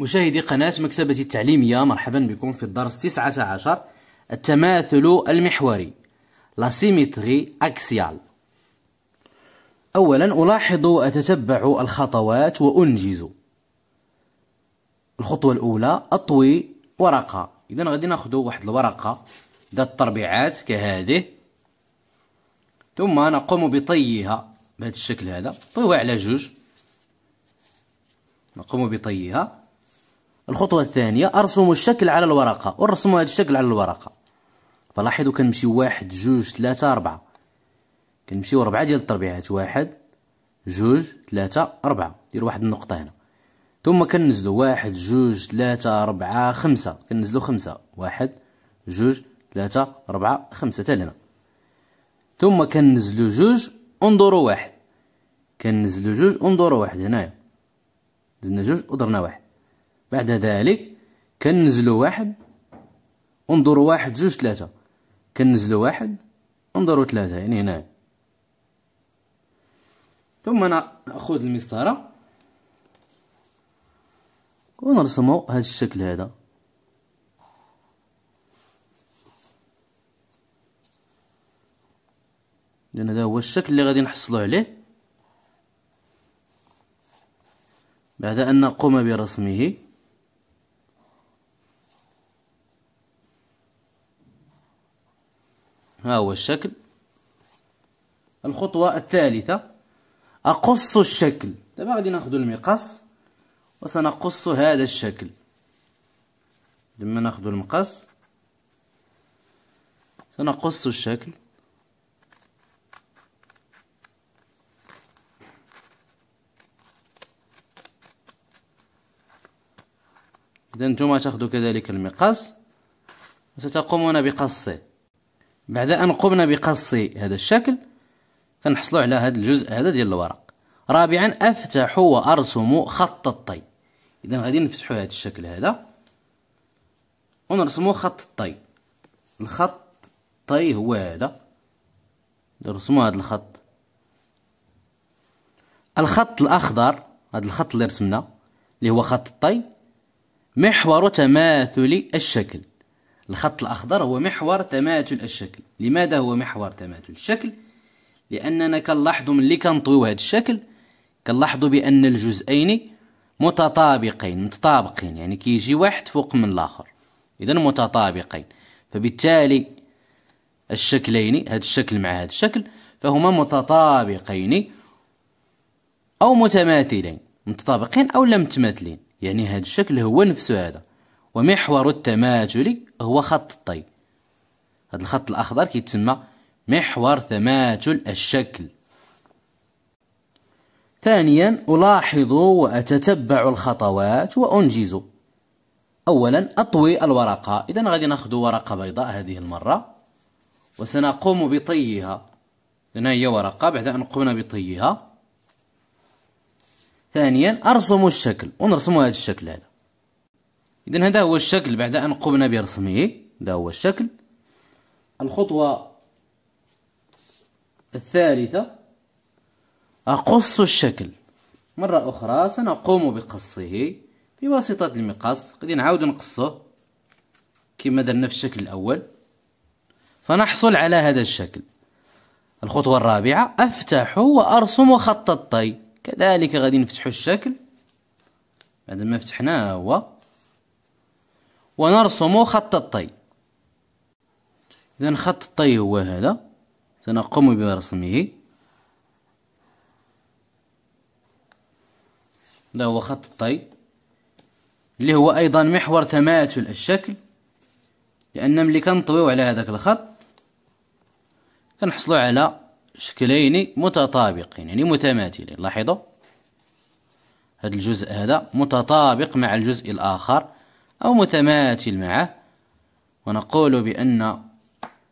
مشاهدي قناة مكتبة التعليمية مرحبا بكم في الدرس 19 التماثل المحوري لا سيمتري أكسيال أولا ألاحظ وأتتبع الخطوات وأنجز الخطوة الأولى أطوي ورقة إذا غادي ناخذ واحد الورقة ذات تربيعات كهذه ثم نقوم بطيها بهذا الشكل هذا طيوها على جوج نقوم بطيها الخطوة الثانية أرسم الشكل على الورقة أرسم هذا الشكل على الورقة فلاحظوا كنمشي واحد جوج ثلاثة أربعة كنمشيو ربعة ديال التربيعات واحد جوج ثلاثة أربعة دير واحد النقطة هنا ثم كنزلو واحد جوج ثلاثة أربعة خمسة كنزلو خمسة واحد جوج ثلاثة أربعة خمسة تالنا ثم كنزلو جوج انظروا واحد كنزلو جوج انظروا واحد هنايا زدنا جوج ودرنا واحد بعد ذلك كنزلوا واحد انظروا واحد جوج ثلاثة كنزلوا واحد انظروا ثلاثة يعني هنا ثم نأخذ المسطرة ونرسموا هذا الشكل هذا لأن هذا هو الشكل اللي غادي نحصلوا عليه بعد أن نقوم برسمه هو الشكل الخطوة الثالثة أقص الشكل دابا غادي ناخذ المقص وسنقص هذا الشكل لما ناخذ المقص سنقص الشكل إذا نتوما تاخذوا كذلك المقص وستقومون بقصه بعد أن قمنا بقص هذا الشكل كنحصلوا على هذا الجزء هذا ديال الورق رابعا أفتح وأرسم خط الطي إذا غادي نفتحوا هذا الشكل هذا ونرسموا خط الطي الخط الطي هو هذا نرسموا هذا الخط الخط الأخضر هذا الخط اللي رسمنا اللي هو خط الطي محور تماثل الشكل الخط الأخضر هو محور تماثل الشكل لماذا هو محور تماثل الشكل لأننا كنلاحظوا ملي كنطويو هذا الشكل كنلاحظوا بأن الجزئين متطابقين متطابقين يعني كيجي واحد فوق من الآخر إذا متطابقين فبالتالي الشكلين هذا الشكل مع هذا الشكل فهما متطابقين أو متماثلين متطابقين أو لا متماثلين يعني هذا الشكل هو نفسه هذا ومحور التماثل هو خط الطي هذا الخط الأخضر كيتسمى محور تماثل الشكل ثانيا ألاحظ وأتتبع الخطوات وأنجز أولا أطوي الورقة إذا غادي ناخذ ورقة بيضاء هذه المرة وسنقوم بطيها لأن هي ورقة بعد أن قمنا بطيها ثانيا أرسم الشكل ونرسم هذا الشكل هذا إذا هذا هو الشكل بعد أن قمنا برسمه هذا هو الشكل الخطوة الثالثة أقص الشكل مرة أخرى سنقوم بقصه بواسطة المقص قد نعود نقصه كما درنا في الشكل الأول فنحصل على هذا الشكل الخطوة الرابعة أفتح وأرسم خط الطي كذلك غادي نفتح الشكل بعد ما فتحناه هو ونرسم خط الطي إذا خط الطي هو هذا سنقوم برسمه هذا هو خط الطي اللي هو أيضا محور تماثل الشكل لأن ملي كنطويو على هذاك الخط كنحصلوا على شكلين متطابقين يعني متماثلين لاحظوا هذا الجزء هذا متطابق مع الجزء الآخر أو متماثل معه ونقول بأن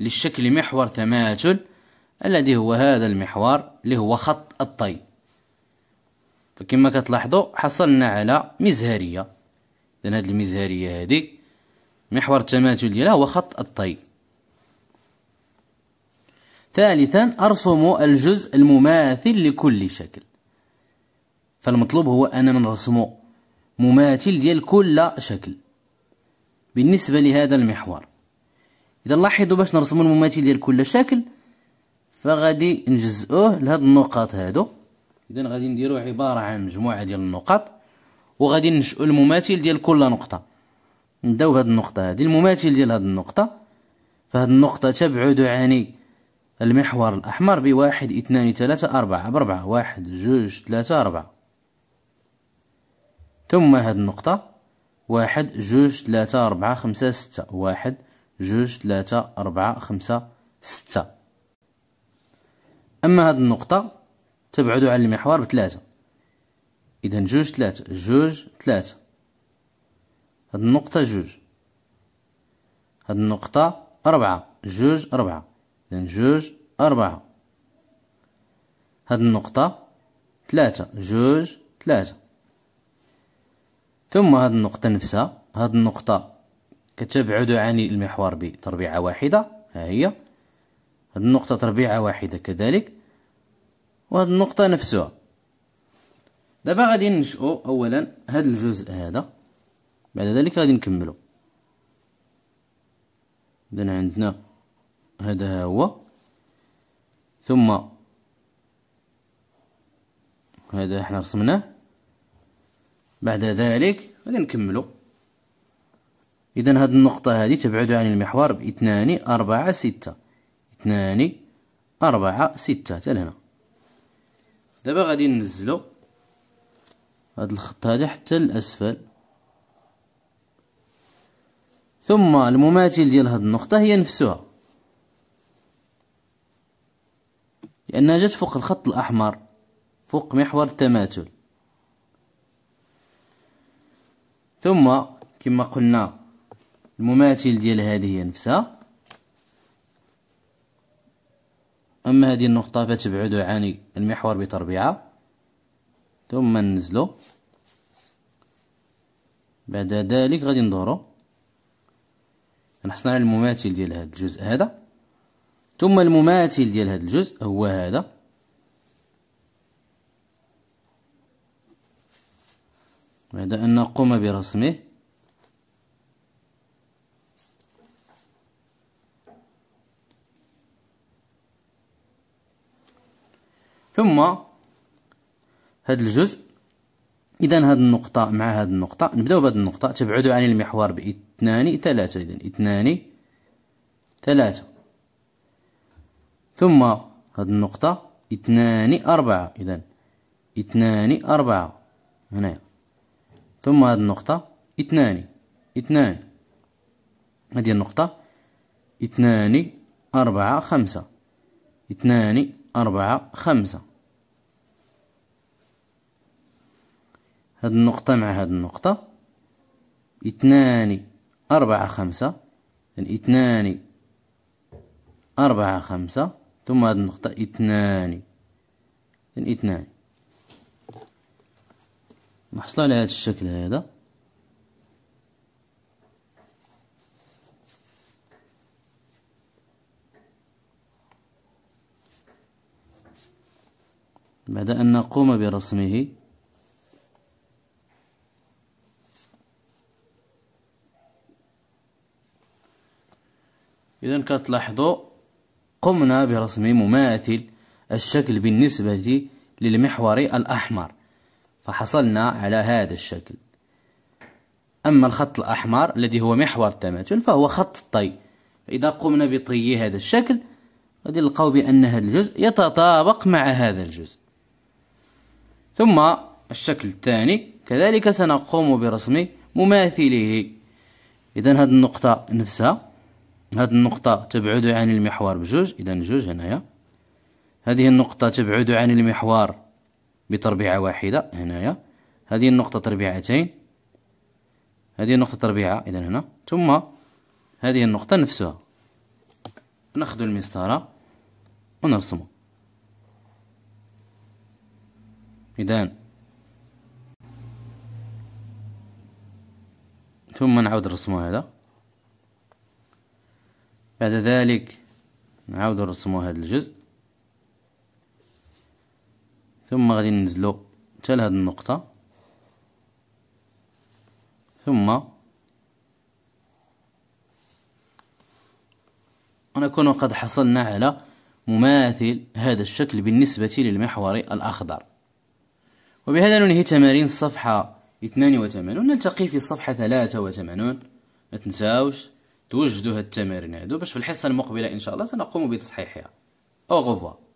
للشكل محور تماثل الذي هو هذا المحور اللي هو خط الطي فكما كتلاحظوا حصلنا على مزهرية إذن هذه المزهرية هذه محور التماثل ديالها هو خط الطي ثالثا أرسم الجزء المماثل لكل شكل فالمطلوب هو أننا نرسم مماثل ديال كل شكل بالنسبة لهذا المحور إذا لاحظوا باش نرسموا المماثل ديال كل شكل فغادي نجزئوه لهاد النقاط هادو إذا غادي نديروه عبارة عن مجموعة ديال النقاط وغادي ننشئوا المماثل ديال كل نقطة نبداو بهاد النقطة هادي المماثل ديال هاد النقطة فهاد النقطة تبعد عن المحور الأحمر بواحد اثنان ثلاثة أربعة بربعة واحد جوج ثلاثة أربعة ثم هاد النقطة واحد جوج ثلاثة أربعة خمسة ستة واحد جوج ثلاثة أربعة خمسة ستة أما هاد النقطة تبعد عن المحور بثلاثة إذا جوج ثلاثة جوج ثلاثة هاد النقطة جوج هاد النقطة أربعة جوج أربعة إذا جوج أربعة هاد النقطة ثلاثة جوج ثلاثة ثم هذه النقطة نفسها هذه النقطة كتبعد عن المحور بتربيعة واحدة ها هي هذه النقطة تربيعة واحدة كذلك وهذه النقطة نفسها دابا غادي ننشئو أولا هذا الجزء هذا بعد ذلك غادي نكملو إذن عندنا هذا هو ثم هذا احنا رسمناه بعد ذلك غادي نكملو اذا هاد النقطه هادي تبعد عن المحور باثنان أربعة ستة اثنان أربعة ستة تالهنا دابا غادي ننزلو هاد الخط هادي حتى الاسفل ثم المماثل ديال هاد النقطه هي نفسها لانها جات فوق الخط الاحمر فوق محور التماثل ثم كما قلنا المماثل ديال هذه هي نفسها أما هذه النقطة فتبعد عن المحور بتربيعة ثم ننزلو بعد ذلك غادي ندورو نحصل على المماثل ديال هذا الجزء هذا ثم المماثل ديال هذا الجزء هو هذا بعد أن نقوم برسمه ثم هذا الجزء إذا هذه النقطة مع هذه النقطة نبداو بهذه النقطة تبعدوا عن المحور باثنان ثلاثة إذا اثنان ثلاثة ثم هذه النقطة اثنان أربعة إذا اثنان أربعة هنايا ثم هذه النقطة اثنان اثنان هذه النقطة اثنان أربعة خمسة اثنان أربعة خمسة هذه النقطة مع هذه النقطة اثنان أربعة خمسة يعني اثنان أربعة خمسة ثم هذه النقطة اثنان يعني اثنان محصله على هذا الشكل هذا بعد أن نقوم برسمه إذا كتلاحظوا قمنا برسم مماثل الشكل بالنسبة للمحور الأحمر فحصلنا على هذا الشكل أما الخط الأحمر الذي هو محور التماثل فهو خط الطي فإذا قمنا بطي هذا الشكل غادي نلقاو بأن هذا الجزء يتطابق مع هذا الجزء ثم الشكل الثاني كذلك سنقوم برسم مماثله إذا هذه النقطة نفسها هذه النقطة تبعد عن المحور بجوج إذا جوج هنايا هذه النقطة تبعد عن المحور بتربيعة واحدة هنايا هذه النقطة تربيعتين هذه النقطة تربيعة إذا هنا ثم هذه النقطة نفسها ناخذ المسطرة ونرسمه إذا ثم نعود نرسمو هذا بعد ذلك نعاود نرسمو هذا الجزء ثم غادي ننزلو حتى لهاد النقطة ثم ونكون قد حصلنا على مماثل هذا الشكل بالنسبة للمحور الأخضر وبهذا ننهي تمارين الصفحة 82 نلتقي في الصفحة 83 ما تنساوش توجدوا هاد التمارين هادو باش في الحصة المقبلة إن شاء الله سنقوم بتصحيحها أو